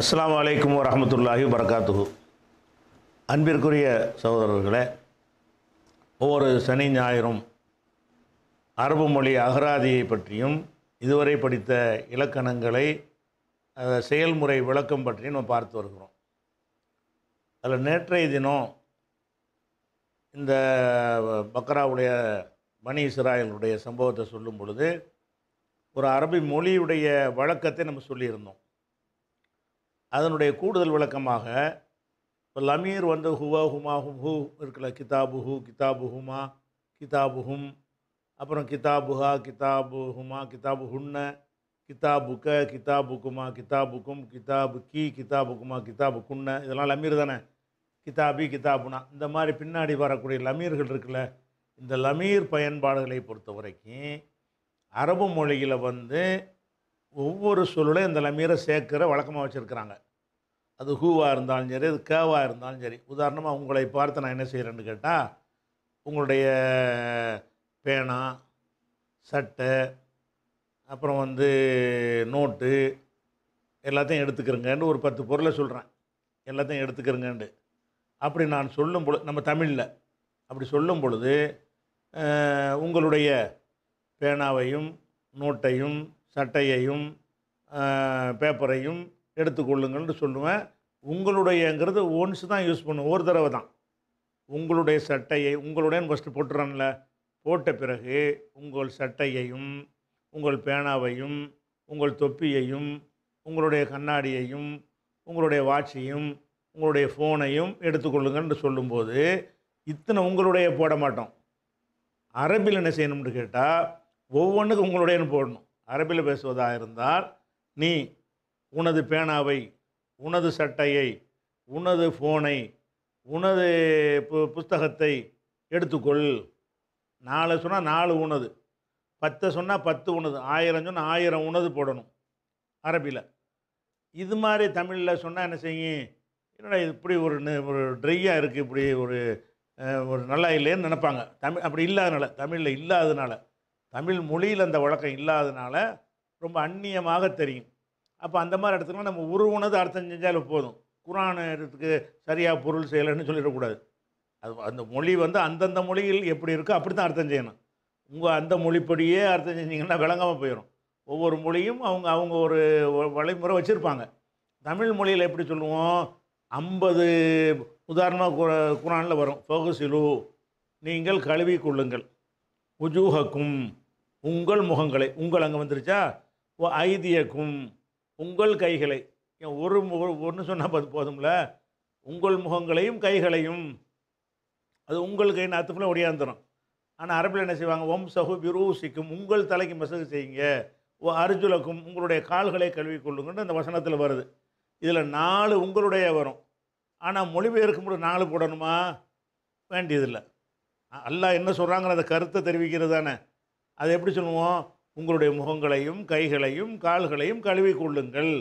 அஸ்லாம் வலைக்கம் வரமத்துல்லாஹி வரகாத்துஹு அன்பிற்குரிய சகோதரர்களே ஒவ்வொரு சனி ஞாயிறும் அரபு மொழி அகராதியை பற்றியும் இதுவரை படித்த இலக்கணங்களை செயல்முறை விளக்கம் பற்றியும் நம்ம பார்த்து வருகிறோம் அதில் நேற்றைய தினம் இந்த பக்ராவுடைய மணி இஸ்ராயலுடைய சம்பவத்தை சொல்லும் பொழுது ஒரு அரபி மொழியுடைய வழக்கத்தை நம்ம சொல்லியிருந்தோம் அதனுடைய கூடுதல் விளக்கமாக இப்போ லமீர் வந்து ஹுவா ஹுமா ஹு இருக்கல கிதாபுஹு கிதாபுஹுமா கிதாபுஹும் அப்புறம் கிதாபுஹா கிதாபுஹுமா கிதாபுஹுன்ன கிதாபு குமா கிதாபுக்கும் கிதாபு கி கிதாபு குமா கிதாபு குன்ன இதெல்லாம் லமீர் தானே கிதாபி கிதாபுனா இந்த மாதிரி பின்னாடி வரக்கூடிய லமீர்கள் இருக்குல்ல இந்த லமீர் பயன்பாடுகளை பொறுத்த வரைக்கும் அரபு மொழியில் வந்து ஒவ்வொரு சொல்லுலையும் இந்த லமீரை சேர்க்கிற வழக்கமாக வச்சுருக்கிறாங்க அது ஹூவாக இருந்தாலும் சரி அது கேவாக இருந்தாலும் சரி உதாரணமாக உங்களை பார்த்து நான் என்ன செய்கிறேன்னு கேட்டால் உங்களுடைய பேனா சட்டை அப்புறம் வந்து நோட்டு எல்லாத்தையும் எடுத்துக்கிறேங்கன்னு ஒரு பத்து பொருளை சொல்கிறேன் எல்லாத்தையும் எடுத்துக்கிறங்கன்ட்டு அப்படி நான் சொல்லும் பொழுது நம்ம தமிழில் அப்படி சொல்லும் பொழுது உங்களுடைய பேனாவையும் நோட்டையும் சட்டையையும் பேப்பரையும் எடுத்துக்கொள்ளுங்கள்னு சொல்லுவேன் உங்களுடையங்கிறது ஒன்ஸ் தான் யூஸ் பண்ணும் ஒரு தடவை தான் உங்களுடைய சட்டையை உங்களுடைய ஃபஸ்ட்டு போட்டுறான்ல போட்ட பிறகு உங்கள் சட்டையையும் உங்கள் பேனாவையும் உங்கள் தொப்பியையும் உங்களுடைய கண்ணாடியையும் உங்களுடைய வாட்சையும் உங்களுடைய ஃபோனையும் எடுத்துக்கொள்ளுங்கன்னு சொல்லும்போது இத்தனை உங்களுடைய போட மாட்டோம் அரபில் என்ன செய்யணும்னு கேட்டால் ஒவ்வொன்றுக்கும் உங்களுடையன்னு போடணும் அரபில் பேசுவதாக இருந்தால் நீ உனது பேனாவை உனது சட்டையை உனது ஃபோனை உனது பு புஸ்தகத்தை எடுத்துக்கொள் நாலு சொன்னால் நாலு உணது பத்தை சொன்னால் பத்து உணது ஆயிரம் சொன்னால் ஆயிரம் உணது போடணும் அரபியில் இது மாதிரி தமிழில் சொன்னால் என்ன செய்யும் என்னடா இது இப்படி ஒரு ஒரு ட்ரையாக இருக்குது இப்படி ஒரு ஒரு நல்லா இல்லைன்னு நினப்பாங்க தமிழ் அப்படி இல்லாதனால தமிழில் இல்லாததுனால தமிழ் மொழியில் அந்த வழக்கம் இல்லாததுனால ரொம்ப அந்நியமாக தெரியும் அப்போ அந்த மாதிரி இடத்துல நம்ம உருவுனது அர்த்தம் செஞ்சாலும் போதும் குரானுக்கு சரியாக பொருள் செய்யலைன்னு சொல்லிடக்கூடாது அது அந்த மொழி வந்து அந்தந்த மொழியில் எப்படி இருக்கோ அப்படி தான் அர்த்தம் செய்யணும் உங்கள் அந்த மொழிப்படியே அர்த்தம் செஞ்சீங்கன்னா விளங்காமல் போயிடும் ஒவ்வொரு மொழியும் அவங்க அவங்க ஒரு வழிமுறை வச்சுருப்பாங்க தமிழ் மொழியில் எப்படி சொல்லுவோம் ஐம்பது உதாரணமாக குரானில் வரும் ஃபோகசிலு நீங்கள் கழுவி கொள்ளுங்கள் உஜூஹக்கும் உங்கள் முகங்களை உங்கள் அங்கே வந்துருச்சா ஐதியக்கும் உங்கள் கைகளை ஒரு ஒன்று சொன்னால் போதும்ல உங்கள் முகங்களையும் கைகளையும் அது உங்கள் கை நாத்துப்பில் ஒடியாந்துடும் ஆனால் அரபில் என்ன செய்வாங்க ஓம் சகு விரூசிக்கும் உங்கள் தலைக்கு மசகு செய்யுங்க ஓ அர்ஜுலக்கும் உங்களுடைய கால்களை கொள்ளுங்கன்னு அந்த வசனத்தில் வருது இதில் நாலு உங்களுடைய வரும் ஆனால் மொழிபெயர்க்கும் போது நாலு போடணுமா வேண்டியதில்லை அல்லா என்ன சொல்கிறாங்கன்னு அந்த கருத்தை தெரிவிக்கிறது தானே அதை எப்படி சொல்லுவோம் உங்களுடைய முகங்களையும் கைகளையும் கால்களையும் கழுவி கொள்ளுங்கள்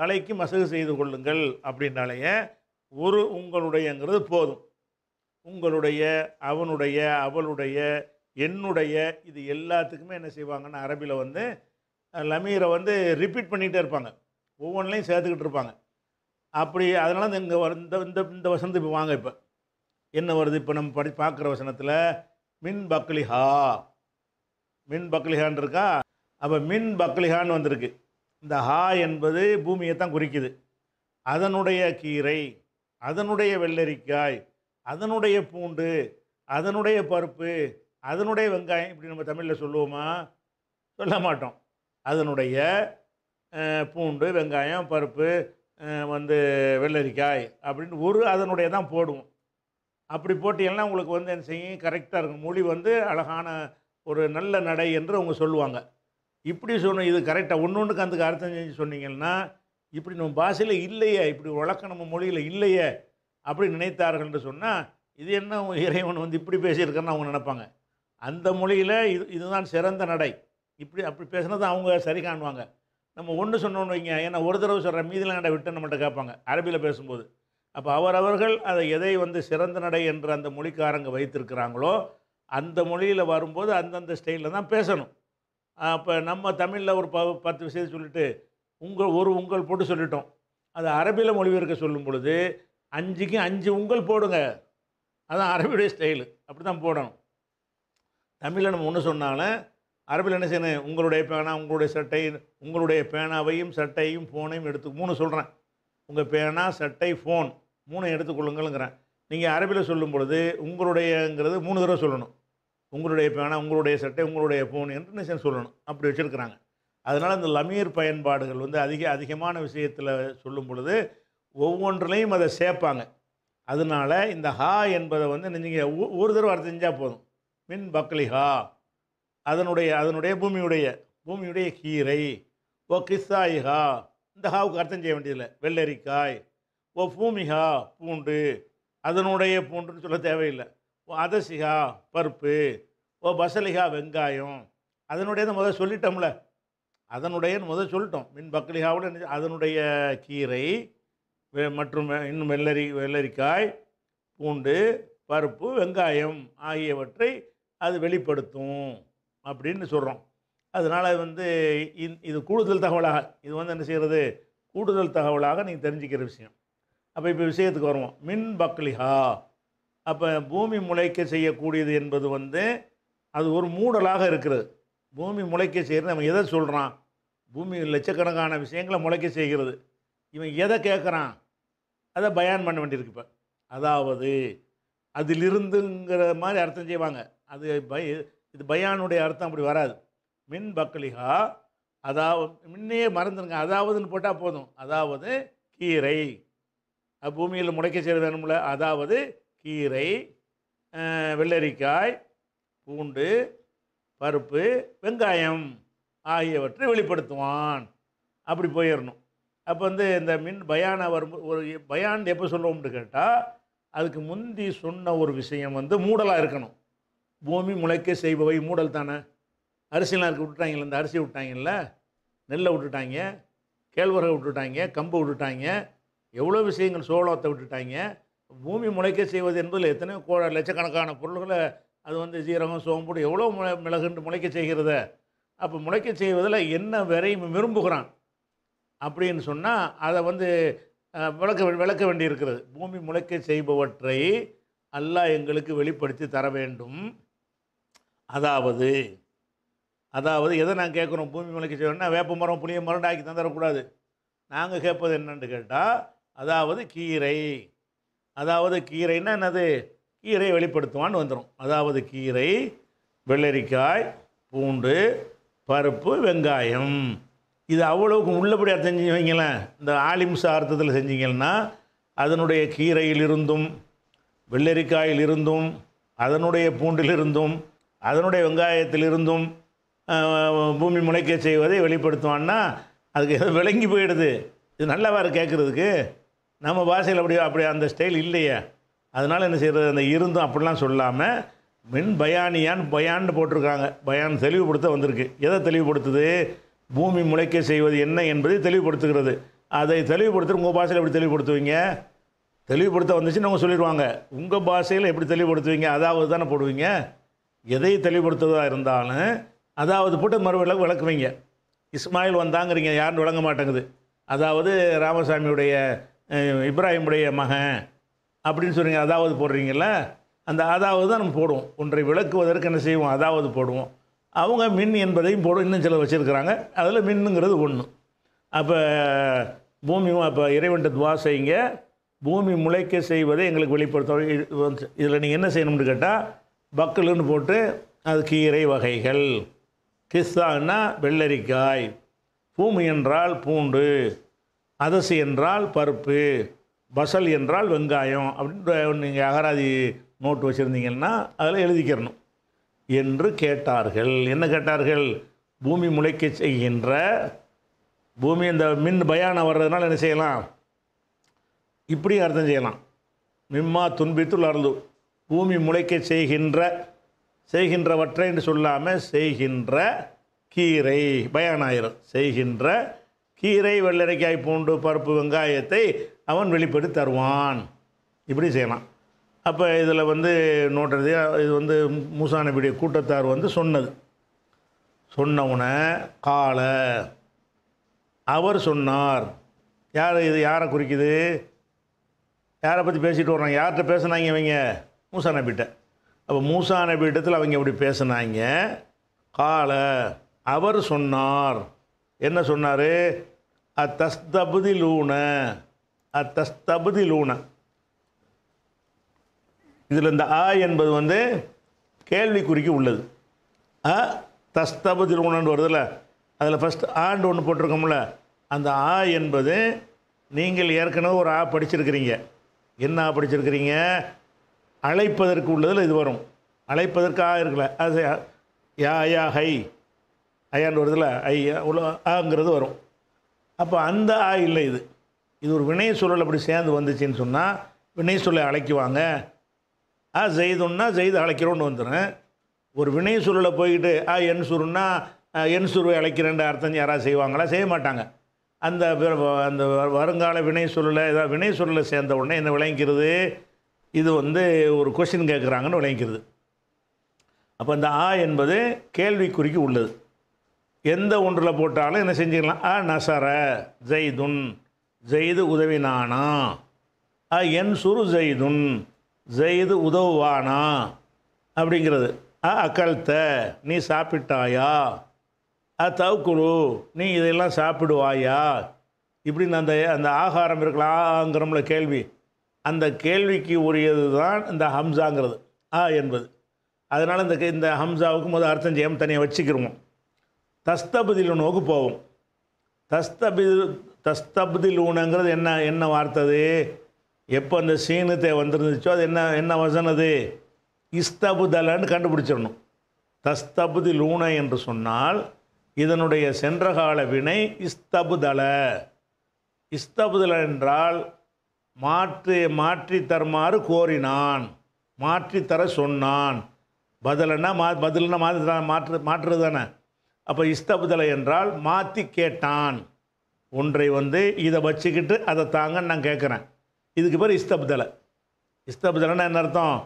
தலைக்கு மசகு செய்து கொள்ளுங்கள் அப்படின்னாலேய ஒரு உங்களுடையங்கிறது போதும் உங்களுடைய அவனுடைய அவளுடைய என்னுடைய இது எல்லாத்துக்குமே என்ன செய்வாங்கன்னா அரபியில் வந்து லமீரை வந்து ரிப்பீட் பண்ணிகிட்டே இருப்பாங்க ஒவ்வொன்றிலையும் சேர்த்துக்கிட்டு இருப்பாங்க அப்படி அதனால் இங்கே வந்த இந்த இந்த வசந்த இப்போ வாங்க இப்போ என்ன வருது இப்போ நம்ம படி பார்க்குற வசனத்தில் மின் பக்லிஹா மின் பக்லிஹான் இருக்கா அப்போ மின் பக்லிஹான் வந்திருக்கு இந்த ஹா என்பது பூமியை தான் குறிக்குது அதனுடைய கீரை அதனுடைய வெள்ளரிக்காய் அதனுடைய பூண்டு அதனுடைய பருப்பு அதனுடைய வெங்காயம் இப்படி நம்ம தமிழில் சொல்லுவோமா சொல்ல மாட்டோம் அதனுடைய பூண்டு வெங்காயம் பருப்பு வந்து வெள்ளரிக்காய் அப்படின்னு ஒரு அதனுடைய தான் போடுவோம் அப்படி போட்டிங்கன்னா உங்களுக்கு வந்து என்ன செய்யும் கரெக்டாக இருக்கும் மொழி வந்து அழகான ஒரு நல்ல நடை என்று அவங்க சொல்லுவாங்க இப்படி சொன்ன இது கரெக்டாக ஒன்று ஒன்றுக்கு அந்த அர்த்தம் செஞ்சு சொன்னீங்கன்னா இப்படி நம்ம பாஷையில் இல்லையே இப்படி வழக்கம் நம்ம மொழியில் இல்லையே அப்படி நினைத்தார்கள் என்று சொன்னால் இது என்ன இறைவன் வந்து இப்படி பேசியிருக்கேன்னு அவங்க நினைப்பாங்க அந்த மொழியில் இது இதுதான் சிறந்த நடை இப்படி அப்படி பேசுனது அவங்க சரி காணுவாங்க நம்ம ஒன்று சொன்னோன்னு வைங்க ஏன்னா ஒரு தடவை சொல்கிற மீதிலாம் நடை விட்டு நம்மகிட்ட கேட்பாங்க அரபியில் பேசும்போது அப்போ அவரவர்கள் அதை எதை வந்து சிறந்த நடை என்று அந்த மொழிக்காரங்க வைத்திருக்கிறாங்களோ அந்த மொழியில் வரும்போது அந்தந்த ஸ்டைலில் தான் பேசணும் அப்போ நம்ம தமிழில் ஒரு ப பத்து விஷயத்தை சொல்லிவிட்டு உங்கள் ஒரு உங்கள் போட்டு சொல்லிட்டோம் அது அரபியில் மொழிபெயர்க்க சொல்லும் பொழுது அஞ்சுக்கு அஞ்சு உங்கள் போடுங்க அதான் அரபியுடைய ஸ்டைலு அப்படி தான் போடணும் தமிழில் நம்ம ஒன்று சொன்னாலும் அரபியில் என்ன செய்யணும் உங்களுடைய பேனா உங்களுடைய சட்டை உங்களுடைய பேனாவையும் சட்டையும் ஃபோனையும் எடுத்து மூணு சொல்கிறேன் உங்கள் பேனா சட்டை ஃபோன் மூணை எடுத்துக்கொள்ளுங்கள்ங்கிறேன் நீங்கள் அரபியில் சொல்லும் பொழுது உங்களுடையங்கிறது மூணு தடவை சொல்லணும் உங்களுடைய பேனா உங்களுடைய சட்டை உங்களுடைய ஃபோன் என்று சொல்லணும் அப்படி வச்சுருக்கிறாங்க அதனால் இந்த லமீர் பயன்பாடுகள் வந்து அதிக அதிகமான விஷயத்தில் சொல்லும் பொழுது ஒவ்வொன்றிலையும் அதை சேர்ப்பாங்க அதனால் இந்த ஹா என்பதை வந்து நீங்கள் ஒரு தடவை அர்த்தம் செஞ்சால் போதும் மின் பக்லி ஹா அதனுடைய அதனுடைய பூமியுடைய பூமியுடைய கீரை ஓ கிஸ்ஸாய் ஹா இந்த ஹாவுக்கு அர்த்தம் செய்ய வேண்டியதில்லை வெள்ளரிக்காய் ஓ பூமிஹா பூண்டு அதனுடைய பூண்டுன்னு சொல்ல தேவையில்லை அதசிகா பருப்பு ஓ பசலிகா வெங்காயம் அதனுடையது முதல் சொல்லிட்டோம்ல அதனுடைய முதல் சொல்லிட்டோம் மின் பக்கலிகாவோட அதனுடைய கீரை மற்றும் இன்னும் வெள்ளரி வெள்ளரிக்காய் பூண்டு பருப்பு வெங்காயம் ஆகியவற்றை அது வெளிப்படுத்தும் அப்படின்னு சொல்கிறோம் அதனால் வந்து இது கூடுதல் தகவலாக இது வந்து என்ன செய்கிறது கூடுதல் தகவலாக நீங்கள் தெரிஞ்சுக்கிற விஷயம் அப்போ இப்போ விஷயத்துக்கு வருவோம் மின் பக்லிஹா அப்போ பூமி முளைக்க செய்யக்கூடியது என்பது வந்து அது ஒரு மூடலாக இருக்கிறது பூமி முளைக்க செய்கிறது நம்ம எதை சொல்கிறான் பூமி லட்சக்கணக்கான விஷயங்களை முளைக்க செய்கிறது இவன் எதை கேட்குறான் அதை பயான் பண்ண வேண்டியிருக்கு இப்போ அதாவது அதிலிருந்துங்கிற மாதிரி அர்த்தம் செய்வாங்க அது பய இது பயானுடைய அர்த்தம் அப்படி வராது மின் பக்கலிகா அதாவது முன்னையே மறந்துடுங்க அதாவதுன்னு போட்டால் போதும் அதாவது கீரை பூமியில் முளைக்க செய்ய வேணும்ல அதாவது கீரை வெள்ளரிக்காய் பூண்டு பருப்பு வெங்காயம் ஆகியவற்றை வெளிப்படுத்துவான் அப்படி போயிடணும் அப்போ வந்து இந்த மின் பயான வரும் ஒரு பயான் எப்போ சொல்லுவோம்னு கேட்டால் அதுக்கு முந்தி சொன்ன ஒரு விஷயம் வந்து மூடலாக இருக்கணும் பூமி முளைக்க செய்பவை மூடல் தானே அரிசிலாம் இருக்க விட்டுட்டாங்கல்ல இந்த அரிசி விட்டாங்கல்ல நெல்லை விட்டுட்டாங்க கேழ்வரகை விட்டுட்டாங்க கம்பு விட்டுட்டாங்க எவ்வளோ விஷயங்கள் சோளத்தை விட்டுட்டாங்க பூமி முளைக்க செய்வது என்பதில் எத்தனையோ கோ லட்சக்கணக்கான பொருள்களை அது வந்து சீரகம் சோம்பு எவ்வளோ முளை மிளகுண்டு முளைக்க செய்கிறத அப்போ முளைக்க செய்வதில் என்ன விரையும் விரும்புகிறான் அப்படின்னு சொன்னால் அதை வந்து விளக்க விளக்க வேண்டி இருக்கிறது பூமி முளைக்க செய்பவற்றை அல்லாஹ் எங்களுக்கு வெளிப்படுத்தி தர வேண்டும் அதாவது அதாவது எதை நாங்கள் கேட்குறோம் பூமி முளைக்க செய்வோம்னா வேப்ப மரம் புளிய மரம் ஆக்கி தந்துடக்கூடாது நாங்கள் கேட்பது என்னென்னு கேட்டால் அதாவது கீரை அதாவது கீரைன்னா என்னது கீரை வெளிப்படுத்துவான்னு வந்துடும் அதாவது கீரை வெள்ளரிக்காய் பூண்டு பருப்பு வெங்காயம் இது அவ்வளவுக்கு உள்ளபடியாக செஞ்சு வைங்களேன் இந்த ஆலிம்ச அர்த்தத்தில் செஞ்சீங்கன்னா அதனுடைய கீரையிலிருந்தும் வெள்ளரிக்காயிலிருந்தும் அதனுடைய பூண்டிலிருந்தும் அதனுடைய வெங்காயத்திலிருந்தும் பூமி முளைக்க செய்வதை வெளிப்படுத்துவான்னா அதுக்கு விளங்கி போயிடுது இது நல்லவாறு கேட்குறதுக்கு நம்ம பாஷையில் அப்படி அப்படி அந்த ஸ்டைல் இல்லையே அதனால் என்ன செய்கிறது அந்த இருந்தும் அப்படிலாம் சொல்லாமல் மின் பயானியான் பயான்னு போட்டிருக்காங்க பயான் தெளிவுபடுத்த வந்திருக்கு எதை தெளிவுபடுத்துது பூமி முளைக்க செய்வது என்ன என்பதை தெளிவுபடுத்துகிறது அதை தெளிவுபடுத்த உங்கள் பாஷையில் எப்படி தெளிவுபடுத்துவீங்க தெளிவுபடுத்த வந்துச்சுன்னு அவங்க சொல்லிடுவாங்க உங்கள் பாஷையில் எப்படி தெளிவுபடுத்துவீங்க அதாவது தானே போடுவீங்க எதை தெளிவுபடுத்துவதாக இருந்தாலும் அதாவது போட்டு மறுவிளக்கு விளக்குவீங்க இஸ்மாயில் வந்தாங்கிறீங்க யாருன்னு விளங்க மாட்டேங்குது அதாவது ராமசாமியுடைய இப்ராஹிமுடைய மகன் அப்படின்னு சொல்கிறீங்க அதாவது போடுறீங்கள அந்த அதாவது தான் நம்ம போடுவோம் ஒன்றை விளக்குவதற்கு என்ன செய்வோம் அதாவது போடுவோம் அவங்க மின் என்பதையும் போடும் இன்னும் சில வச்சுருக்கிறாங்க அதில் மின்னுங்கிறது ஒன்று அப்போ பூமி அப்போ இறைவன்ட்டு துவா செய்யுங்க பூமி முளைக்க செய்வதை எங்களுக்கு வெளிப்படுத்த இதில் நீங்கள் என்ன செய்யணும்னு கேட்டால் பக்கலுன்னு போட்டு அது கீரை வகைகள் கிஸ்தான்னா வெள்ளரிக்காய் பூமி என்றால் பூண்டு அதசு என்றால் பருப்பு பசல் என்றால் வெங்காயம் அப்படின்ற நீங்கள் அகராதி நோட்டு வச்சுருந்தீங்கன்னா அதில் எழுதிக்கிறணும் என்று கேட்டார்கள் என்ன கேட்டார்கள் பூமி முளைக்க செய்கின்ற பூமி இந்த மின் பயானம் வர்றதுனால என்ன செய்யலாம் இப்படி அர்த்தம் செய்யலாம் மிம்மா துன்பித்துள் அருந்து பூமி முளைக்க செய்கின்ற செய்கின்றவற்றை என்று சொல்லாமல் செய்கின்ற கீரை பயானாயிரம் செய்கின்ற கீரை வெள்ளரிக்காய் பூண்டு பருப்பு வெங்காயத்தை அவன் வெளிப்படுத்தி தருவான் இப்படி செய்யலாம் அப்போ இதில் வந்து நோட்டது இது வந்து மூசா நபியுடைய கூட்டத்தார் வந்து சொன்னது சொன்னவுன கால அவர் சொன்னார் யார் இது யாரை குறிக்குது யாரை பற்றி பேசிட்டு வர்றாங்க யார்கிட்ட பேசுனாங்க இவங்க மூசா நபிட்ட அப்போ மூசா நபியிடத்தில் அவங்க இப்படி பேசுனாங்க கால அவர் சொன்னார் என்ன சொன்னார் அத்தஸ்தபுதிலூன அத்தஸ்தபுதிலூன இதில் இந்த ஆ என்பது வந்து கேள்விக்குறிக்கு உள்ளது அ தஸ்தபதிலூனன்னு வருதுல்ல அதில் ஃபஸ்ட் ஆண்டு ஒன்று போட்டிருக்கோம்ல அந்த ஆ என்பது நீங்கள் ஏற்கனவே ஒரு ஆ படிச்சிருக்கிறீங்க என்ன ஆ படிச்சிருக்கிறீங்க அழைப்பதற்கு உள்ளதில் இது வரும் அழைப்பதற்கு ஆ இருக்கல அது யா யா ஹை ஐயான்னு வருதுல ஐயா உள்ள ஆங்கிறது வரும் அப்போ அந்த ஆ இல்லை இது இது ஒரு வினை சூழல் அப்படி சேர்ந்து வந்துச்சுன்னு சொன்னால் வினை சொல்லை அழைக்குவாங்க ஆ செய்துன்னா செய்து அழைக்கிறோன்னு வந்துடுறேன் ஒரு வினை சுருளை போய்கிட்டு ஆ என் சுருன்னா என் சுருவை அழைக்கிறேன்ற அர்த்தம் யாராவது செய்வாங்களா செய்ய மாட்டாங்க அந்த அந்த வருங்கால வினை சுருளை ஏதாவது வினை சுருளை சேர்ந்த உடனே என்ன விளங்கிக்கிறது இது வந்து ஒரு கொஷின் கேட்குறாங்கன்னு விளங்கிக்கிறது அப்போ இந்த ஆ என்பது கேள்விக்குறிக்கு உள்ளது எந்த ஒன்றில் போட்டாலும் என்ன செஞ்சுக்கலாம் அ நசர ஜெய்துன் ஜெய்து உதவினானா அ என் சுரு ஜெய்துன் ஜெய்து உதவுவானா அப்படிங்கிறது அ அக்கழ்த்த நீ சாப்பிட்டாயா அ தவுக்குழு நீ இதையெல்லாம் சாப்பிடுவாயா இப்படின்னு அந்த அந்த ஆகாரம் இருக்கலாங்கிறோம்ல கேள்வி அந்த கேள்விக்கு உரியது தான் இந்த ஹம்சாங்கிறது ஆ என்பது அதனால் இந்த இந்த ஹம்சாவுக்கு முதல் அர்த்தம் செய்யாமல் தனியாக வச்சுக்கிருவோம் தஸ்தபதிலூனுக்கு போவோம் தஸ்தபி தஸ்தப்திலூனுங்கிறது என்ன என்ன வார்த்தை அது எப்போ அந்த சீனத்தை வந்துருந்துச்சோ அது என்ன என்ன வசனது இஸ்தபுதலன்னு கண்டுபிடிச்சிடணும் தஸ்தபுதி லூன என்று சொன்னால் இதனுடைய சென்ற கால வினை இஸ்தபுதல இஸ்தபுதல என்றால் மாற்று மாற்றி தருமாறு கோரினான் மாற்றி தர சொன்னான் பதிலன்னா மா பதில்னா மாற்று மாற்று மாற்றுறது தானே அப்போ இஷ்டபுதலை என்றால் மாற்றி கேட்டான் ஒன்றை வந்து இதை வச்சுக்கிட்டு அதை தாங்கன்னு நான் கேட்குறேன் இதுக்கு பேர் இஷ்டபுதலை இஸ்தபுதலைன்னா என்ன அர்த்தம்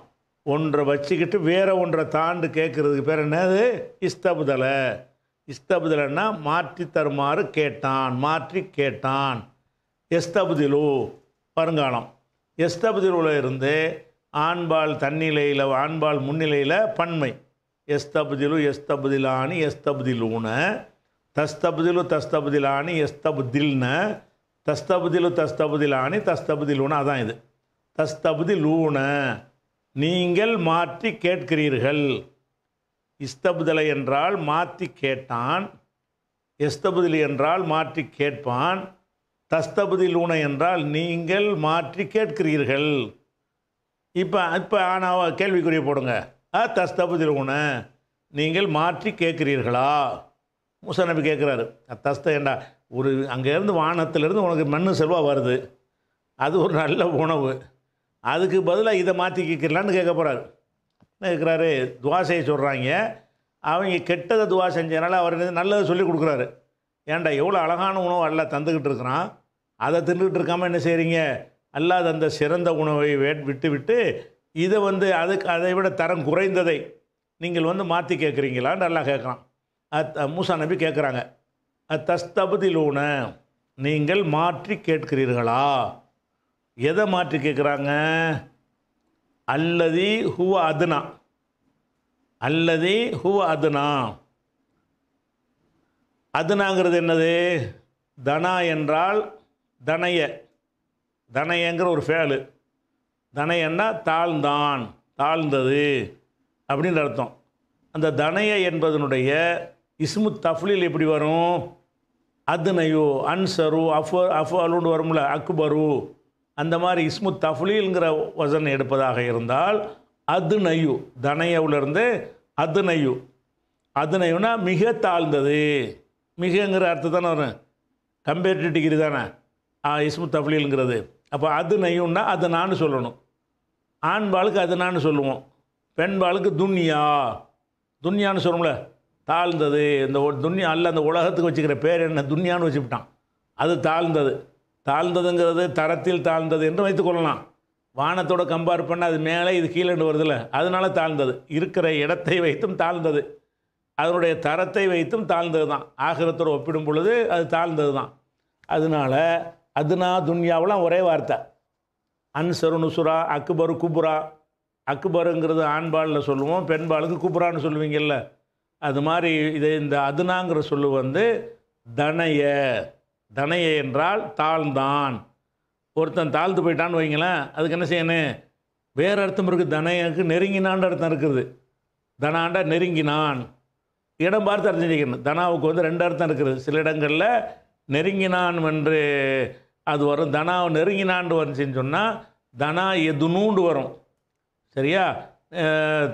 ஒன்றை வச்சுக்கிட்டு வேற ஒன்றை தாண்டு கேட்குறதுக்கு பேர் என்னது இஷ்டபுதலை இஷ்டபுதலைன்னா மாற்றி தருமாறு கேட்டான் மாற்றி கேட்டான் எஸ்தபுதிலு வருங்காலம் எஸ்தபுதிலுவில் இருந்து ஆண்பால் தன்னிலையில் ஆண்பால் முன்னிலையில் பன்மை எஸ்தபதிலு எஸ்தபதிலானி எஸ்தபதிலூன தஸ்தபதிலு தஸ்தபதிலானி எஸ்தப்தில்ன தஸ்தபதிலு தஸ்தபதிலானி தஸ்தபதிலூன அதான் இது தஸ்தப்திலூன நீங்கள் மாற்றி கேட்கிறீர்கள் இஸ்தபுதலை என்றால் மாற்றி கேட்டான் எஸ்தபுதில் என்றால் மாற்றி கேட்பான் லூனை என்றால் நீங்கள் மாற்றி கேட்கிறீர்கள் இப்போ இப்போ ஆனால் கேள்விக்குரிய போடுங்க தஸ்தபதிருவுன நீங்கள் மாற்றி கேட்குறீர்களா முசா நபி கேட்குறாரு தஸ்த ஏண்டா ஒரு அங்கேருந்து வானத்திலேருந்து உனக்கு மண்ணு செல்வா வருது அது ஒரு நல்ல உணவு அதுக்கு பதிலாக இதை மாற்றி கேட்குறலான்னு கேட்க போகிறாரு என்ன கேட்குறாரு துவா செய்ய சொல்கிறாங்க அவங்க கெட்டதை துவா செஞ்சதுனால அவர் நல்லதை சொல்லி கொடுக்குறாரு ஏன்டா எவ்வளோ அழகான உணவு அல்ல தந்துக்கிட்டு இருக்கிறான் அதை தின்னுக்கிட்டு இருக்காமல் என்ன செய்கிறீங்க அல்லாத அந்த சிறந்த உணவை வே விட்டு விட்டு இதை வந்து அதுக்கு அதை விட தரம் குறைந்ததை நீங்கள் வந்து மாற்றி கேட்குறீங்களா நல்லா கேட்கலாம் அத் மூசா நபி கேட்குறாங்க தஸ்தபதிலூன நீங்கள் மாற்றி கேட்கிறீர்களா எதை மாற்றி கேட்குறாங்க அல்லதி ஹுவ அதுனா அல்லதி ஹுவ அதுனா அதுனாங்கிறது என்னது தனா என்றால் தனைய தனையங்கிற ஒரு ஃபேலு தனையன்னா தாழ்ந்தான் தாழ்ந்தது அப்படின்னு அர்த்தம் அந்த தனைய என்பதனுடைய இஸ்மு தஃலில் எப்படி வரும் அதுனையோ அன்சரு அஃப அஃபாலுன்னு வரும்ல அக்பரு அந்த மாதிரி இஸ்மு தஃப்லீல்ங்கிற வசன் எடுப்பதாக இருந்தால் அது நயு தனையவுலேருந்து அது நயு அது மிக தாழ்ந்தது மிகங்கிற அர்த்தம் தானே வரும் கம்பேர்டிவ் டிகிரி தானே இஸ்மு தஃப்லீலுங்கிறது அப்போ அது நையுன்னா அதை நான் சொல்லணும் ஆண்பாளுக்கு அதனான்னு சொல்லுவோம் பெண்பாளுக்கு துன்யா துன்யான்னு சொல்லுவோம்ல தாழ்ந்தது இந்த துன்யா அல்ல அந்த உலகத்துக்கு வச்சுக்கிற பேர் என்ன துன்யான்னு வச்சுக்கிட்டான் அது தாழ்ந்தது தாழ்ந்ததுங்கிறது தரத்தில் தாழ்ந்தது என்று வைத்துக்கொள்ளலாம் வானத்தோட கம்பேர் பண்ணால் அது மேலே இது கீழே வருதுல்ல அதனால தாழ்ந்தது இருக்கிற இடத்தை வைத்தும் தாழ்ந்தது அதனுடைய தரத்தை வைத்தும் தாழ்ந்தது தான் ஆகிரத்தோடு ஒப்பிடும் பொழுது அது தாழ்ந்தது தான் அதனால் அதுனா துன்யாவெலாம் ஒரே வார்த்தை அன்சரு நுசுரா அக்பரு குபுரா அக்பருங்கிறது ஆண்பாலில் சொல்லுவோம் பெண்பாலுக்கு குபுரான்னு சொல்லுவீங்கல்ல அது மாதிரி இது இந்த அதுனாங்கிற சொல்லு வந்து தனைய தனைய என்றால் தாழ்ந்தான் ஒருத்தன் தாழ்ந்து போயிட்டான்னு வைங்களேன் அதுக்கு என்ன செய்யணும் வேறு அர்த்தம் இருக்குது தனையனுக்கு நெருங்கினான்ற அர்த்தம் இருக்குது தனாண்டா நெருங்கினான் இடம் பார்த்து அர்த்தம் செய்யணும் தனாவுக்கு வந்து ரெண்டு அர்த்தம் இருக்குது சில இடங்களில் நெருங்கினான் என்று அது வரும் தனா நெருங்கினாண்டு வந்துச்சுன்னு சொன்னால் தனா எதுனூண்டு வரும் சரியா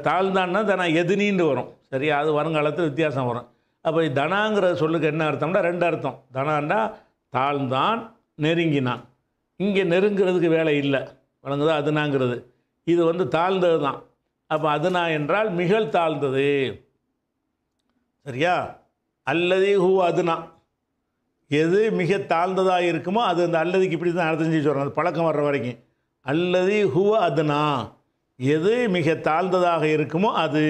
தாழ்ந்தான்னா தனா எதுனின்னு வரும் சரியா அது வருங்காலத்தில் வித்தியாசம் வரும் அப்போ தனாங்கிற சொல்லுக்கு என்ன அர்த்தம்னா ரெண்டு அர்த்தம் தனான்னா தாழ்ந்தான் நெருங்கினான் இங்கே நெருங்கிறதுக்கு வேலை இல்லை வழங்குதா அதுனாங்கிறது இது வந்து தாழ்ந்தது தான் அப்போ அதுனா என்றால் மிகழ் தாழ்ந்தது சரியா அல்லது ஹூ அதுனா எது மிக தாழ்ந்ததாக இருக்குமோ அது அந்த அல்லதுக்கு இப்படி தான் அர்த்தம் செஞ்சு அந்த பழக்கம் வர்ற வரைக்கும் அல்லது ஹுவ அதுனா எது மிக தாழ்ந்ததாக இருக்குமோ அது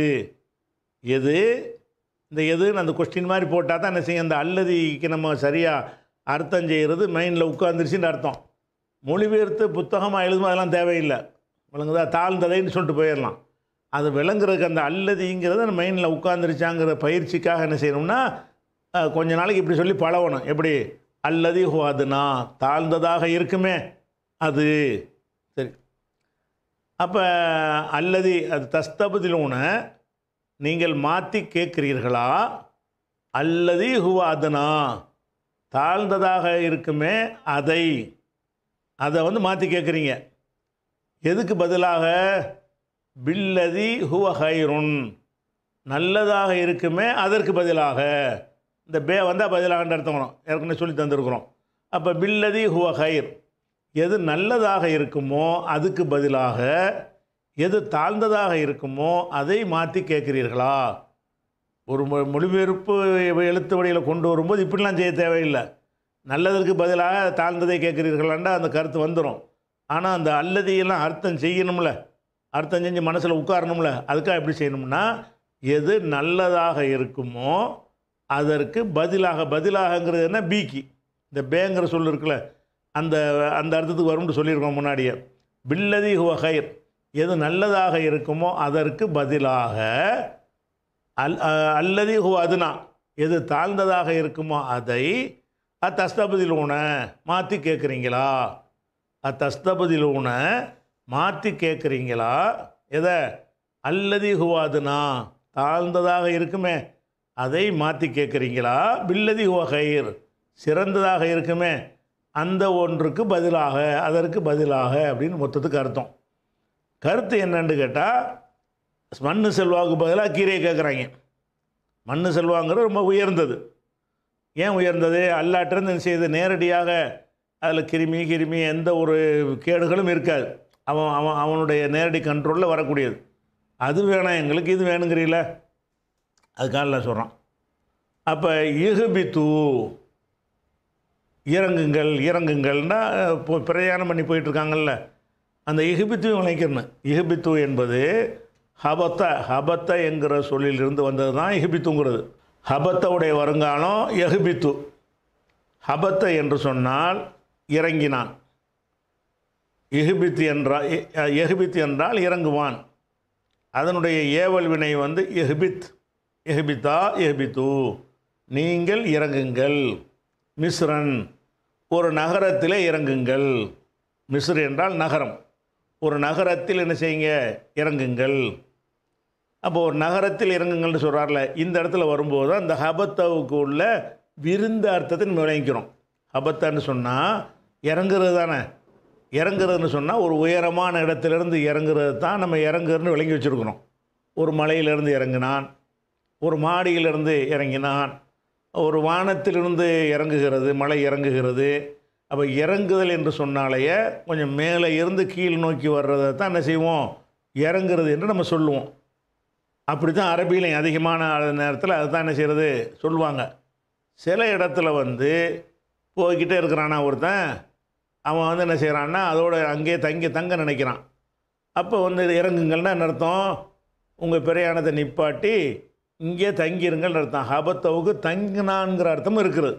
எது இந்த எதுன்னு அந்த கொஸ்டின் மாதிரி போட்டால் தான் என்ன செய்யும் அந்த அல்லதிக்கு நம்ம சரியாக அர்த்தம் செய்கிறது மைண்டில் உட்காந்துருச்சுன்னு அர்த்தம் மொழிபெயர்த்து புத்தகமாக எழுதும் அதெல்லாம் தேவையில்லை விளங்குதா தாழ்ந்ததைன்னு சொல்லிட்டு போயிடலாம் அது விளங்குறதுக்கு அந்த அல்லதிங்கிறத மைண்டில் உட்காந்துருச்சாங்கிற பயிற்சிக்காக என்ன செய்யணும்னா கொஞ்ச நாளைக்கு இப்படி சொல்லி பழகணும் எப்படி அல்லது ஹுவாதுனா தாழ்ந்ததாக இருக்குமே அது சரி அப்போ அல்லது அது தஸ்தபதிலூன நீங்கள் மாற்றி கேட்குறீர்களா அல்லது ஹுவாதுனா தாழ்ந்ததாக இருக்குமே அதை அதை வந்து மாற்றி கேட்குறீங்க எதுக்கு பதிலாக பில்லதி ஹுவ ஹைருன் நல்லதாக இருக்குமே அதற்கு பதிலாக இந்த பே வந்தால் பதிலாகன்ற எடுத்துக்கணும் ஏற்கனவே சொல்லி தந்துருக்குறோம் அப்போ பில்லதி ஹுவ ஹைர் எது நல்லதாக இருக்குமோ அதுக்கு பதிலாக எது தாழ்ந்ததாக இருக்குமோ அதை மாற்றி கேட்குறீர்களா ஒரு மொ மொழிபெயர்ப்பு எழுத்து வழியில் கொண்டு வரும்போது இப்படிலாம் செய்ய தேவையில்லை நல்லதற்கு பதிலாக தாழ்ந்ததை கேட்குறீர்களாண்டா அந்த கருத்து வந்துடும் ஆனால் அந்த அல்லதியெல்லாம் அர்த்தம் செய்யணும்ல அர்த்தம் செஞ்சு மனசில் உட்காரணும்ல அதுக்காக எப்படி செய்யணும்னா எது நல்லதாக இருக்குமோ அதற்கு பதிலாக பதிலாகங்கிறது என்ன பீக்கி இந்த பேங்கிற சொல் இருக்குல்ல அந்த அந்த அர்த்தத்துக்கு வரும்னு சொல்லியிருக்கோம் முன்னாடியே பில்லதி ஹுவஹைர் எது நல்லதாக இருக்குமோ அதற்கு பதிலாக அல் அல்லதி ஹுவ அதுனா எது தாழ்ந்ததாக இருக்குமோ அதை ஊனை மாற்றி கேட்குறீங்களா ஊனை மாற்றி கேட்குறீங்களா எதை அல்லதி ஹுவாதுனா தாழ்ந்ததாக இருக்குமே அதை மாற்றி கேட்குறீங்களா பில்லதி ஓகைர் சிறந்ததாக இருக்குமே அந்த ஒன்றுக்கு பதிலாக அதற்கு பதிலாக அப்படின்னு மொத்தத்துக்கு அர்த்தம் கருத்து என்னன்னு கேட்டால் மண்ணு செல்வாவுக்கு பதிலாக கீரையை கேட்குறாங்க மண்ணு செல்வாங்கிறது ரொம்ப உயர்ந்தது ஏன் உயர்ந்தது அல்லாட்டிருந்து செய்து நேரடியாக அதில் கிருமி கிருமி எந்த ஒரு கேடுகளும் இருக்காது அவன் அவன் அவனுடைய நேரடி கண்ட்ரோலில் வரக்கூடியது அது வேணாம் எங்களுக்கு இது வேணுங்கிறீங்களா அதுக்காக எல்லாம் சொல்கிறான் அப்போ இகுபி தூ இறங்குங்கள் இறங்குங்கள்னா இப்போ பிரயாணம் பண்ணி போயிட்டுருக்காங்கல்ல அந்த இகுபித்துவை இணைக்கணும் இகுபித்து என்பது ஹபத்த ஹபத்த என்கிற சொல்லிலிருந்து வந்தது தான் இகுபித்துங்கிறது ஹபத்தவுடைய வருங்காலம் எகுபித்து ஹபத்த என்று சொன்னால் இறங்கினான் எகுபித்து என்றால் எகுபித்து என்றால் இறங்குவான் அதனுடைய ஏவல் வினை வந்து எஹுபித் எஹபிதா எஹபித்து நீங்கள் இறங்குங்கள் மிஸ்ரன் ஒரு நகரத்தில் இறங்குங்கள் மிஸ்ர் என்றால் நகரம் ஒரு நகரத்தில் என்ன செய்யுங்க இறங்குங்கள் அப்போது ஒரு நகரத்தில் இறங்குங்கள்னு சொல்கிறார்ல இந்த இடத்துல வரும்போது அந்த ஹபத்தாவுக்கு உள்ள விருந்த அர்த்தத்தை நம்ம விளங்கிக்கிறோம் ஹபத்தான்னு சொன்னால் இறங்குறது தானே இறங்குறதுன்னு சொன்னால் ஒரு உயரமான இடத்துலேருந்து இறங்குறது தான் நம்ம இறங்குறதுன்னு விளங்கி வச்சுருக்கிறோம் ஒரு மலையிலேருந்து இறங்கினான் ஒரு மாடியிலிருந்து இறங்கினான் ஒரு வானத்திலிருந்து இறங்குகிறது மலை இறங்குகிறது அப்போ இறங்குதல் என்று சொன்னாலேயே கொஞ்சம் மேலே இருந்து கீழ் நோக்கி வர்றதை தான் என்ன செய்வோம் இறங்குறது என்று நம்ம சொல்லுவோம் அப்படி தான் அரபியிலையும் அதிகமான நேரத்தில் அதுதான் என்ன செய்கிறது சொல்லுவாங்க சில இடத்துல வந்து போய்கிட்டே இருக்கிறானா ஒருத்தன் அவன் வந்து என்ன செய்கிறான்னா அதோட அங்கேயே தங்கி தங்க நினைக்கிறான் அப்போ வந்து இறங்குங்கள்னா என்ன அர்த்தம் உங்கள் பிரயாணத்தை நிப்பாட்டி இங்கே தங்கியிருங்கள் அர்த்தம் ஹபத்தவுக்கு தங்கினான்கிற அர்த்தம் இருக்கிறது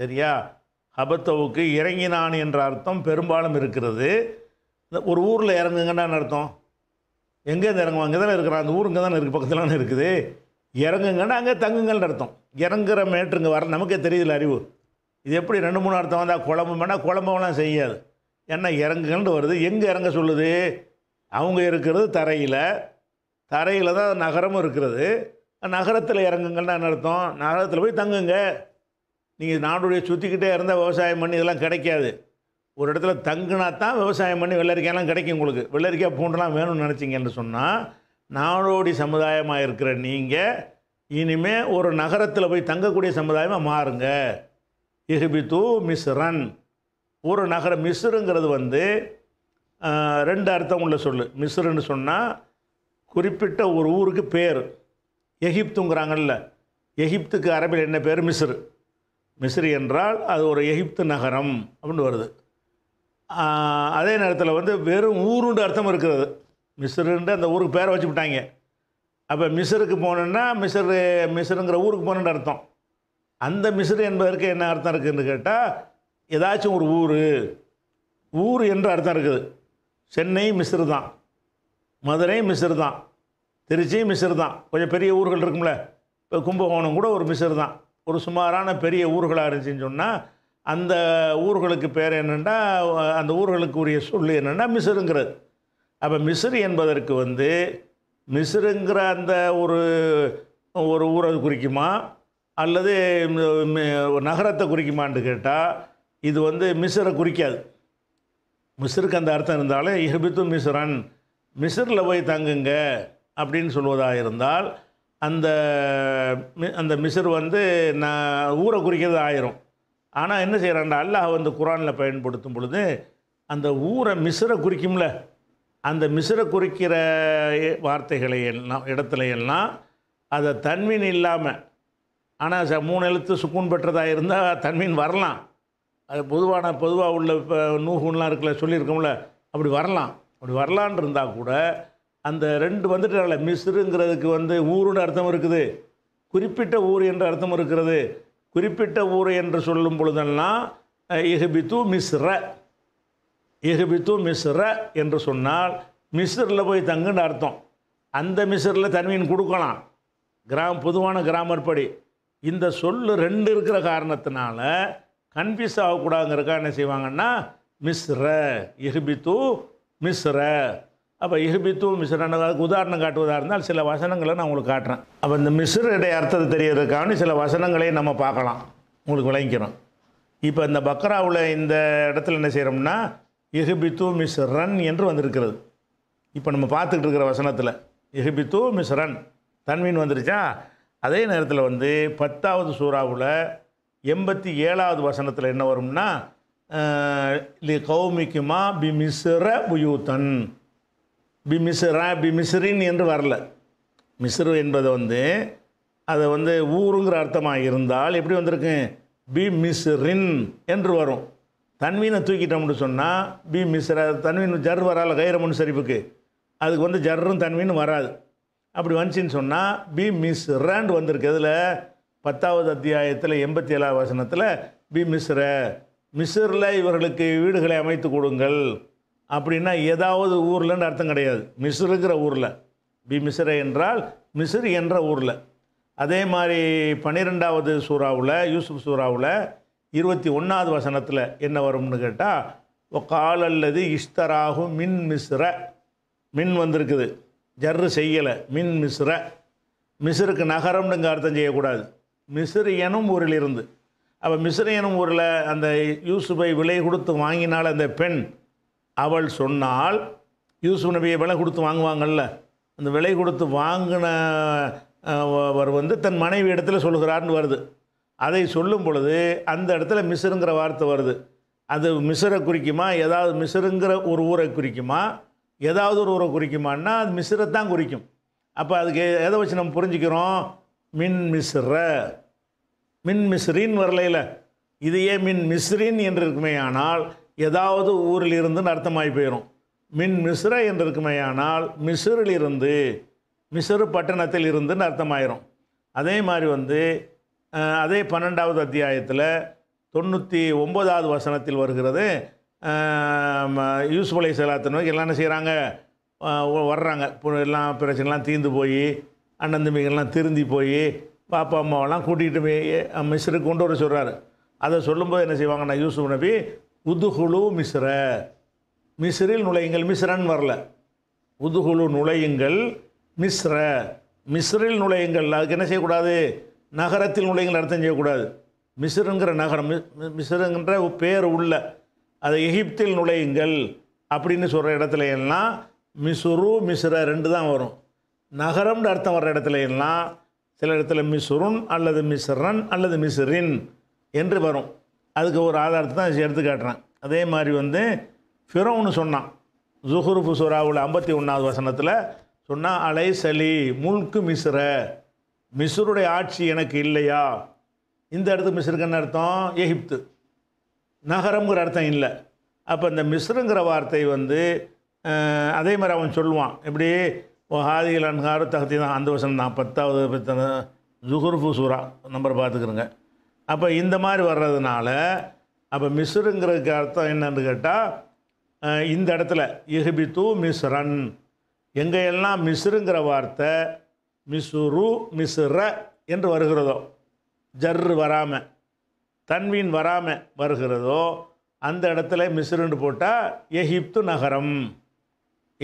சரியா ஹபத்தவுக்கு இறங்கினான் என்ற அர்த்தம் பெரும்பாலும் இருக்கிறது ஒரு ஊரில் இறங்குங்கன்னு அர்த்தம் எங்கேருந்து இறங்குவோம் அங்கே தானே இருக்கிறான் அந்த ஊர் இங்கே தானே இருக்குது பக்கத்தில் தானே இருக்குது இறங்குங்கன்னா அங்கே தங்குங்கள்னு அர்த்தம் இறங்குற மேட்ருங்க வர நமக்கே தெரியுதுல அறிவு இது எப்படி ரெண்டு மூணு அர்த்தம் வந்தால் குழம்பு வேணால் செய்யாது ஏன்னா இறங்குங்கள்னு வருது எங்கே இறங்க சொல்லுது அவங்க இருக்கிறது தரையில் தரையில் தான் நகரமும் இருக்கிறது நகரத்தில் இறங்குங்கள்னா என்ன அர்த்தம் நகரத்தில் போய் தங்குங்க நீங்கள் நாடுடைய சுற்றிக்கிட்டே இருந்தால் விவசாயம் பண்ணி இதெல்லாம் கிடைக்காது ஒரு இடத்துல தங்குனா தான் விவசாயம் பண்ணி வெள்ளரிக்காயெல்லாம் கிடைக்கும் உங்களுக்கு வெள்ளரிக்காய் பூண்டுலாம் வேணும்னு நினச்சிங்கன்னு சொன்னால் நாடோடி சமுதாயமாக இருக்கிற நீங்கள் இனிமேல் ஒரு நகரத்தில் போய் தங்கக்கூடிய சமுதாயமாக மாறுங்க இஹிபித்து மிஸ்ரன் ஒரு நகரம் மிஸ்ருங்கிறது வந்து ரெண்டு அர்த்தம் உள்ள சொல் மிஸ்ருன்னு சொன்னால் குறிப்பிட்ட ஒரு ஊருக்கு பேர் எகிப்துங்கிறாங்கல்ல எகிப்துக்கு அரபில் என்ன பேர் மிஸ்ரு மிஸ்ரி என்றால் அது ஒரு எகிப்து நகரம் அப்படின்னு வருது அதே நேரத்தில் வந்து வெறும் ஊருண்டு அர்த்தம் இருக்கிறது மிஸ்ருன்ட்டு அந்த ஊருக்கு பேரை விட்டாங்க அப்போ மிஸ்ருக்கு போனோன்னா மிஸ்ரு மிஸ்ருங்கிற ஊருக்கு போகணுன்ற அர்த்தம் அந்த மிஸ்ரு என்பதற்கு என்ன அர்த்தம் இருக்குதுன்னு கேட்டால் ஏதாச்சும் ஒரு ஊர் ஊர் என்ற அர்த்தம் இருக்குது சென்னை மிஸ்ரு தான் மதுரை மிஸ்ரு தான் திருச்சி மிஸ்ரு தான் கொஞ்சம் பெரிய ஊர்கள் இருக்கும்ல இப்போ கும்பகோணம் கூட ஒரு மிஸ்ரு தான் ஒரு சுமாரான பெரிய ஊர்களாக இருந்துச்சுன்னு சொன்னால் அந்த ஊர்களுக்கு பேர் என்னென்னா அந்த ஊர்களுக்கு உரிய சொல் என்னென்னா மிஸ்ருங்கிறது அப்போ மிஸ்ரு என்பதற்கு வந்து மிஸ்ருங்கிற அந்த ஒரு ஒரு ஊரை குறிக்குமா அல்லது நகரத்தை குறிக்குமான்னு கேட்டால் இது வந்து மிஸ்ரை குறிக்காது மிஸ்ருக்கு அந்த அர்த்தம் இருந்தாலும் இஹபித்து மிஸ்ரன் மிஸ்ரில் போய் தங்குங்க அப்படின்னு சொல்வதாக இருந்தால் அந்த அந்த மிசர் வந்து நான் ஊரை குறிக்கிறது ஆயிரும் ஆனால் என்ன செய்கிறான்டா அல்லாஹ் வந்து குரானில் பயன்படுத்தும் பொழுது அந்த ஊரை மிசரை குறிக்கும்ல அந்த மிஸ்ரை குறிக்கிற வார்த்தைகளை எல்லாம் இடத்துல எல்லாம் அதை தன்மீன் இல்லாமல் ஆனால் ச மூணு எழுத்து சுக்கூன் பெற்றதாக இருந்தால் தன்மீன் வரலாம் அது பொதுவான பொதுவாக உள்ள இப்போ நூகுன்னெலாம் இருக்கல சொல்லியிருக்கோம்ல அப்படி வரலாம் அப்படி வரலான் இருந்தால் கூட அந்த ரெண்டு வந்துட்டனால மிஸ்ருங்கிறதுக்கு வந்து ஊருன்னு அர்த்தம் இருக்குது குறிப்பிட்ட ஊர் என்ற அர்த்தம் இருக்கிறது குறிப்பிட்ட ஊர் என்று சொல்லும் பொழுதெல்லாம் எஹபித்து மிஸ்ர எஹபித்து மிஸ்ர என்று சொன்னால் மிஸ்ரில் போய் தங்குன்னு அர்த்தம் அந்த மிஸ்ரில் தன்மையின் கொடுக்கலாம் கிராம் பொதுவான கிராமர் படி இந்த சொல் ரெண்டு இருக்கிற காரணத்தினால கன்ஃபியூஸ் ஆகக்கூடாதுங்கிறக்கா என்ன செய்வாங்கன்னா மிஸ்ர எஹபித்து மிஸ்ர அப்போ இஹ்பித்தும் அதாவது உதாரணம் காட்டுவதாக இருந்தால் சில வசனங்களை நான் உங்களுக்கு காட்டுறேன் அப்போ இந்த மிஸ்ருடைய அர்த்தத்தை தெரியறதுக்காக சில வசனங்களை நம்ம பார்க்கலாம் உங்களுக்கு விளங்கிக்கிறோம் இப்போ இந்த பக்ராவில் இந்த இடத்துல என்ன செய்கிறோம்னா மிஸ் மிஸ்ரன் என்று வந்திருக்கிறது இப்போ நம்ம பார்த்துக்கிட்டு இருக்கிற வசனத்தில் மிஸ் மிஸ்ரன் தன்மீன் வந்துருச்சா அதே நேரத்தில் வந்து பத்தாவது சூறாவில் எண்பத்தி ஏழாவது வசனத்தில் என்ன வரும்னா லி கௌமிக்குமா பி மிஸ்ர புயூத்தன் பி மிஸ்ரா பி மிஸ்ரின் என்று வரல மிஸ்ரு என்பது வந்து அதை வந்து ஊருங்கிற அர்த்தமாக இருந்தால் எப்படி வந்திருக்கு பி ரின் என்று வரும் தன்வீனை தூக்கிட்டோம்னு சொன்னால் பி மிஸ்ர தன்வீன் ஜர் வரால கைரமுன் சரிப்புக்கு அதுக்கு வந்து ஜர்ரும் தன்வீனும் வராது அப்படி வந்துச்சின்னு சொன்னால் பி மிஸ் ரேண்டு வந்திருக்கு இதில் பத்தாவது அத்தியாயத்தில் எண்பத்தி ஏழாவது வசனத்தில் பி மிஸ்ர மிஸ்ரில் இவர்களுக்கு வீடுகளை அமைத்து கொடுங்கள் அப்படின்னா ஏதாவது ஊர்லன்னு அர்த்தம் கிடையாது மிஸ்ருங்கிற ஊரில் பி மிஸ்ர என்றால் மிஸ்ரு என்ற ஊரில் அதே மாதிரி பன்னிரெண்டாவது சூறாவில் யூசுப் சூறாவில் இருபத்தி ஒன்றாவது வசனத்தில் என்ன வரும்னு கேட்டால் கால் அல்லது இஷ்தராகும் மின் மிஸ்ர மின் வந்திருக்குது ஜர்ரு செய்யலை மின் மிஸ்ர மிஸ்ருக்கு நகரம்னு இங்கே அர்த்தம் செய்யக்கூடாது மிஸ்ரு எனும் இருந்து அப்போ மிஸ்ரு எனும் ஊரில் அந்த யூசுஃபை விலை கொடுத்து வாங்கினால் அந்த பெண் அவள் சொன்னால் யூசுப் நபியை விலை கொடுத்து வாங்குவாங்கள்ல அந்த விலை கொடுத்து வாங்கினவர் வந்து தன் மனைவி இடத்துல சொல்கிறார்னு வருது அதை சொல்லும் பொழுது அந்த இடத்துல மிஸ்ருங்கிற வார்த்தை வருது அது மிஸ்ரை குறிக்குமா ஏதாவது மிஸ்ருங்கிற ஒரு ஊரை குறிக்குமா ஏதாவது ஒரு ஊரை குறிக்குமான்னா அது மிஸ்ரை தான் குறிக்கும் அப்போ அதுக்கு எதை வச்சு நம்ம புரிஞ்சுக்கிறோம் மின் மிஸ்ர மின் மிஸ்ரின்னு வரலையில் இதையே மின் மிஸ்ரின் என்று இருக்குமே ஆனால் ஏதாவது ஊரில் இருந்துன்னு அர்த்தமாகி போயிடும் மின் மிஸ்ர என்று இருக்குமையானால் மிஸ்ரிலிருந்து மிஸ்ரு பட்டணத்தில் இருந்து நர்த்தமாயிரும் அதே மாதிரி வந்து அதே பன்னெண்டாவது அத்தியாயத்தில் தொண்ணூற்றி ஒம்பதாவது வசனத்தில் வருகிறது யூஸ்ஃபுல்லை அலை நோக்கி எல்லாம் என்ன செய்கிறாங்க வர்றாங்க எல்லாம் பிரச்சனைலாம் தீர்ந்து போய் அண்ணன் தம்பிகள்லாம் திருந்தி போய் பாப்பா அம்மாவெல்லாம் கூட்டிகிட்டு போய் மிஸ்ருக்கு கொண்டு வர சொல்கிறாரு அதை சொல்லும்போது என்ன செய்வாங்கன்னா யூஸ் நபி உதுகுழு மிஸ்ர மிஸ்ரில் நுழையுங்கள் மிஸ்ரன் வரல உதுகுழு நுழையுங்கள் மிஸ்ர மிஸ்ரில் நுழையுங்கள் அதுக்கு என்ன செய்யக்கூடாது நகரத்தில் நுழையுங்கள் அர்த்தம் செய்யக்கூடாது மிஸ்ருங்கிற நகரம் மிஸ்ருங்கிற பேர் உள்ள அதை எகிப்தில் நுழையுங்கள் அப்படின்னு சொல்கிற இடத்துல எல்லாம் மிசுரு மிஸ்ர ரெண்டு தான் வரும் நகரம்னு அர்த்தம் வர்ற இடத்துல எல்லாம் சில இடத்துல மிசுருன் அல்லது மிஸ்ரன் அல்லது மிஸ்ரின் என்று வரும் அதுக்கு ஒரு ஆதாரத்தை தான் எடுத்து காட்டுறேன் அதே மாதிரி வந்து ஃபிரோன்னு சொன்னான் ஜுஹுருஃபு சுறாவில் ஐம்பத்தி ஒன்றாவது வசனத்தில் சொன்னால் அலை சலி முல்கு மிஸ்ர மிஸ்ருடைய ஆட்சி எனக்கு இல்லையா இந்த இடத்துக்கு மிஸ்ருக்கு என்ன அர்த்தம் எகிப்து நகரம்ங்கிற அர்த்தம் இல்லை அப்போ இந்த மிஸ்ருங்கிற வார்த்தை வந்து அதே மாதிரி அவன் சொல்லுவான் எப்படி ஹாதிகள் அன்காரு தகத்தி தான் அந்த வசனம் தான் பத்தாவது பத்தான ஜுஹுர்ஃபு சூரா நம்பர் பார்த்துக்கிறேங்க அப்போ இந்த மாதிரி வர்றதுனால அப்போ மிஸ்ருங்கிறதுக்கு அர்த்தம் என்னன்னு கேட்டால் இந்த இடத்துல இஹிபித்து மிஸ்ரன் எல்லாம் மிஸ்ருங்கிற வார்த்தை மிசுரு மிஸ்ர என்று வருகிறதோ ஜர் வராமல் தன்வீன் வராமல் வருகிறதோ அந்த இடத்துல மிஸ்ருன்னு போட்டால் எகிப்து நகரம்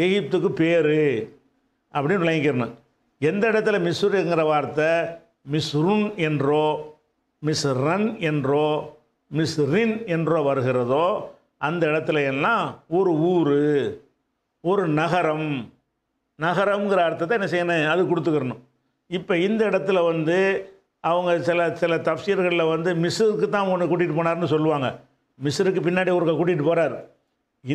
எகிப்துக்கு பேர் அப்படின்னு விளங்கிக்கிறேன் எந்த இடத்துல மிஸ்ருங்கிற வார்த்தை மிஸ்ருன் என்றோ மிஸ் ரன் என்றோ மிஸ் ரின் என்றோ வருகிறதோ அந்த இடத்துல எல்லாம் ஒரு ஊர் ஒரு நகரம் நகரம்ங்கிற அர்த்தத்தை என்ன செய்யணும் அது கொடுத்துக்கிறணும் இப்போ இந்த இடத்துல வந்து அவங்க சில சில தப்சீர்களில் வந்து மிஸ்ஸுக்கு தான் ஒன்று கூட்டிகிட்டு போனார்னு சொல்லுவாங்க மிஸ்ருக்கு பின்னாடி ஒருக்க கூட்டிகிட்டு போகிறார்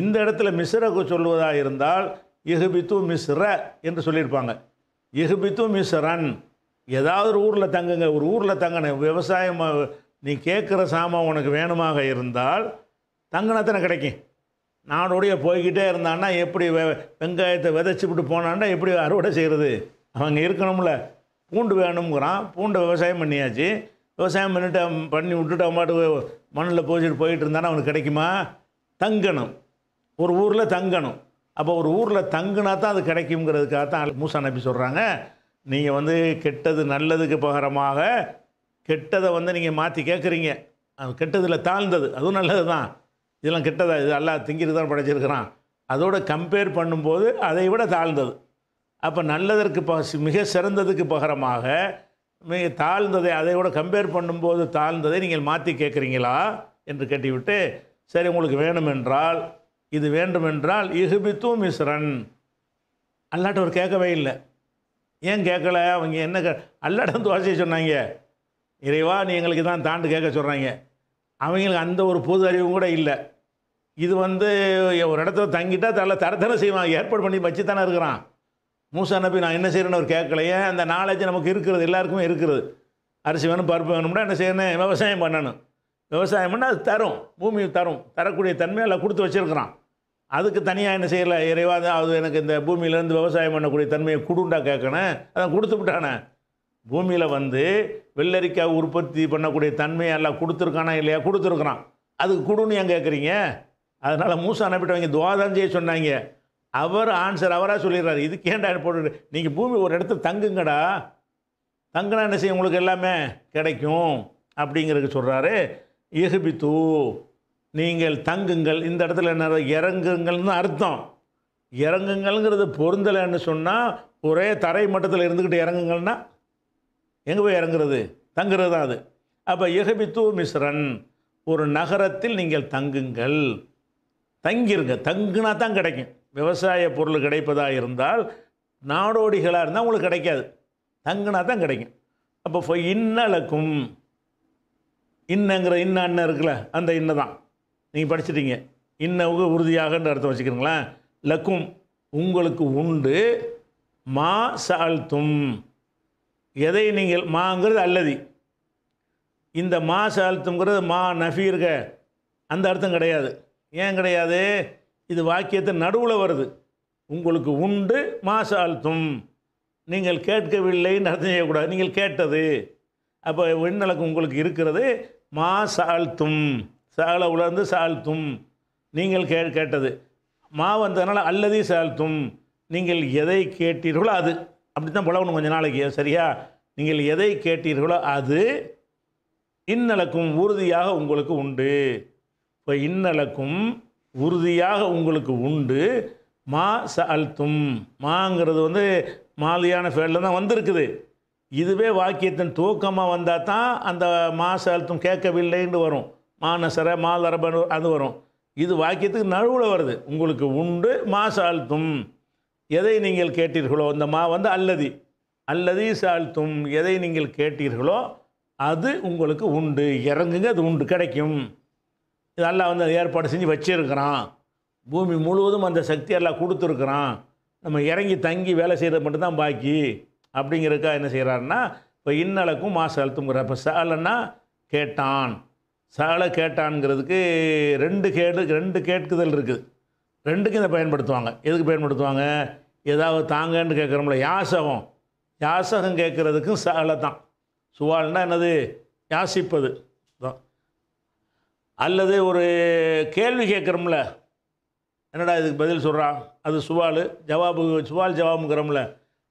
இந்த இடத்துல மிஸ்ரை சொல்லுவதாக இருந்தால் எகுபித்து மிஸ்ர என்று சொல்லியிருப்பாங்க எஹுபித்து ரன் ஏதாவது ஒரு ஊரில் தங்குங்க ஒரு ஊரில் தங்கின விவசாயம் நீ கேட்குற சாமான் உனக்கு வேணுமாக இருந்தால் தங்கினத்தனை கிடைக்கும் நாடோடைய போய்கிட்டே இருந்தான்னா எப்படி வெ வெங்காயத்தை விதைச்சி விட்டு போனான்னா எப்படி அறுவடை செய்கிறது அவங்க இருக்கணும்ல பூண்டு வேணுங்கிறான் பூண்டை விவசாயம் பண்ணியாச்சு விவசாயம் பண்ணிட்டு பண்ணி விட்டுட்டு அம்மாட்டு மண்ணில் போச்சுட்டு போயிட்டு இருந்தானா அவனுக்கு கிடைக்குமா தங்கணும் ஒரு ஊரில் தங்கணும் அப்போ ஒரு ஊரில் தங்குனா தான் அது கிடைக்குங்கிறதுக்காக தான் மூசா நபி சொல்கிறாங்க நீங்கள் வந்து கெட்டது நல்லதுக்கு பகரமாக கெட்டதை வந்து நீங்கள் மாற்றி கேட்குறீங்க அது கெட்டதில் தாழ்ந்தது அதுவும் நல்லது தான் இதெல்லாம் கெட்டதா இது எல்லாம் திங்கிட்டு தான் படைச்சிருக்கிறான் அதோட கம்பேர் பண்ணும்போது அதை விட தாழ்ந்தது அப்போ நல்லதற்கு ப மிக சிறந்ததுக்கு பகரமாக மிக தாழ்ந்ததை அதை விட கம்பேர் பண்ணும்போது தாழ்ந்ததை நீங்கள் மாற்றி கேட்குறீங்களா என்று கேட்டுவிட்டு சரி உங்களுக்கு வேணுமென்றால் இது வேண்டுமென்றால் இகுபித்தும் மிஸ்ரன் அல்லாட்டவர் கேட்கவே இல்லை ஏன் கேட்கல அவங்க என்ன கே அல்லடம் சொன்னாங்க இறைவா நீ எங்களுக்கு தான் தாண்டு கேட்க சொல்கிறாங்க அவங்களுக்கு அந்த ஒரு பொது அறிவும் கூட இல்லை இது வந்து ஒரு இடத்துல தங்கிட்டா தலை தரத்தனை செய்வாங்க ஏற்பாடு பண்ணி வச்சு தானே இருக்கிறான் மூசா நபி நான் என்ன செய்கிறேன்னு ஒரு கேட்கலையே அந்த நாலேஜ் நமக்கு இருக்கிறது எல்லாருக்குமே இருக்கிறது அரிசி வேணும் பருப்பு வேணும்னா என்ன செய்யணும் விவசாயம் பண்ணணும் விவசாயம் பண்ணால் அது தரும் பூமி தரும் தரக்கூடிய தன்மையை அதில் கொடுத்து வச்சுருக்கிறான் அதுக்கு தனியாக என்ன செய்யலை இறைவா அது எனக்கு இந்த பூமியிலேருந்து விவசாயம் பண்ணக்கூடிய தன்மையை கொடுண்டா கேட்கணும் அதை கொடுத்து விட்டானே பூமியில் வந்து வெள்ளரிக்காய் உற்பத்தி பண்ணக்கூடிய தன்மையை எல்லாம் கொடுத்துருக்கானா இல்லையா கொடுத்துருக்குறான் அதுக்கு கொடுன்னு ஏன் கேட்குறீங்க அதனால் மூசா அனுப்பிட்டவங்க துவாதான் செய்ய சொன்னாங்க அவர் ஆன்சர் அவராக சொல்லிடுறாரு இதுக்கு ஏன்டா போட்டு நீங்கள் பூமி ஒரு இடத்துல தங்குங்கடா தங்கினா என்ன செய்யும் உங்களுக்கு எல்லாமே கிடைக்கும் அப்படிங்கிறதுக்கு சொல்கிறாரு இஹுபித்து நீங்கள் தங்குங்கள் இந்த இடத்துல என்ன இறங்குங்கள்னு அர்த்தம் இறங்குங்கள்ங்கிறது பொருந்தலைன்னு சொன்னால் ஒரே தரை மட்டத்தில் இருந்துக்கிட்டு இறங்குங்கள்னா எங்கே போய் இறங்குறது தங்குறது தான் அது அப்போ எகபித்து மிஸ்ரன் ஒரு நகரத்தில் நீங்கள் தங்குங்கள் தங்கிருங்க தங்குனா தான் கிடைக்கும் விவசாய பொருள் கிடைப்பதாக இருந்தால் நாடோடிகளாக இருந்தால் உங்களுக்கு கிடைக்காது தங்குனா தான் கிடைக்கும் அப்போ இன்னலக்கும் இன்னங்கிற இன்ன அண்ணன் இருக்குல்ல அந்த இன்ன தான் நீங்கள் படிச்சிட்டீங்க இன்னவுக உறுதியாகன்ற அர்த்தம் வச்சுக்கிறீங்களேன் லக்கும் உங்களுக்கு உண்டு மா சால்தும் எதை நீங்கள் மாங்கிறது அல்லதி இந்த மா சால்த்துங்கிறது மா நஃபி இருக்க அந்த அர்த்தம் கிடையாது ஏன் கிடையாது இது வாக்கியத்தை நடுவில் வருது உங்களுக்கு உண்டு மா சால்த்தும் நீங்கள் கேட்கவில்லைன்னு அர்த்தம் செய்யக்கூடாது நீங்கள் கேட்டது அப்போ விண்ணலக்கு உங்களுக்கு இருக்கிறது மா சால்த்தும் சால உலர்ந்து சால்த்தும் நீங்கள் கே கேட்டது மா வந்ததுனால அல்லதி சால்த்தும் நீங்கள் எதை கேட்டீர்களோ அது அப்படி தான் புலவணும் கொஞ்சம் நாளைக்கு சரியா நீங்கள் எதை கேட்டீர்களோ அது இன்னலக்கும் உறுதியாக உங்களுக்கு உண்டு இப்போ இன்னலக்கும் உறுதியாக உங்களுக்கு உண்டு மா சல்தும் மாங்கிறது வந்து மாலியான ஃபேல்டில் தான் வந்திருக்குது இதுவே வாக்கியத்தின் தூக்கமாக வந்தால் தான் அந்த மா சல்தும் கேட்கவில்லைன்னு வரும் மானசர மாதரபன் அது வரும் இது வாக்கியத்துக்கு நழுவில் வருது உங்களுக்கு உண்டு மா சால்த்தும் எதை நீங்கள் கேட்டீர்களோ இந்த மா வந்து அல்லதி அல்லதி சாழ்த்தும் எதை நீங்கள் கேட்டீர்களோ அது உங்களுக்கு உண்டு இறங்குங்க அது உண்டு கிடைக்கும் இது எல்லாம் வந்து ஏற்பாடு செஞ்சு வச்சிருக்கிறான் பூமி முழுவதும் அந்த சக்தி எல்லாம் கொடுத்துருக்குறான் நம்ம இறங்கி தங்கி வேலை செய்கிறது மட்டும்தான் பாக்கி அப்படிங்கிறக்கா என்ன செய்கிறாருன்னா இப்போ இன்னலக்கும் மாசு அழுத்துங்கிற இப்போ சாலன்னா கேட்டான் சால கேட்டான்ங்கிறதுக்கு ரெண்டு கேடு ரெண்டு கேட்குதல் இருக்குது ரெண்டுக்கும் இதை பயன்படுத்துவாங்க எதுக்கு பயன்படுத்துவாங்க ஏதாவது தாங்கன்னு கேட்குறோம்ல யாசகம் யாசகம் கேட்குறதுக்கும் சாலை தான் சுவால்னா என்னது யாசிப்பது தான் அல்லது ஒரு கேள்வி கேட்குறோம்ல என்னடா இதுக்கு பதில் சொல்கிறான் அது சுவால் ஜவாபு சுவால் ஜவாபுங்கிறோம்ல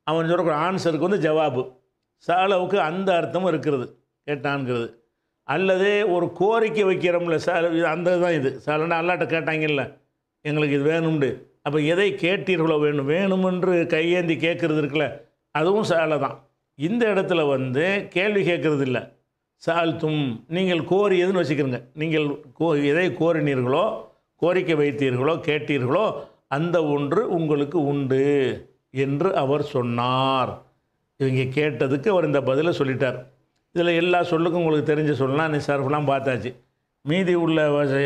அவன் சொல்கிற ஆன்சருக்கு வந்து ஜவாபு சாலவுக்கு அந்த அர்த்தமும் இருக்கிறது கேட்டான்ங்கிறது அல்லது ஒரு கோரிக்கை வைக்கிறோம்ல இது அந்த தான் இது சில அல்லாட்ட கேட்டாங்கல்ல எங்களுக்கு இது வேணும்ண்டு அப்போ எதை கேட்டீர்களோ வேணும் வேணுமென்று கையேந்தி கேட்குறது இருக்குல்ல அதுவும் சாலை தான் இந்த இடத்துல வந்து கேள்வி கேட்குறது இல்லை சால்த்தும் நீங்கள் கோரியதுன்னு வச்சுக்கிறோங்க நீங்கள் கோ எதை கோரினீர்களோ கோரிக்கை வைத்தீர்களோ கேட்டீர்களோ அந்த ஒன்று உங்களுக்கு உண்டு என்று அவர் சொன்னார் இவங்க கேட்டதுக்கு அவர் இந்த பதிலை சொல்லிட்டார் இதில் எல்லா சொல்லுக்கும் உங்களுக்கு தெரிஞ்ச சொல்லலாம் நீ சார்ஃபெல்லாம் பார்த்தாச்சு மீதி உள்ள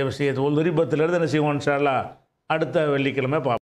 விஷயத்தை ஒரு விருப்பத்திலேருந்து என்ன செய்வோம் சார்லாம் அடுத்த வெள்ளிக்கிழமை பார்ப்போம்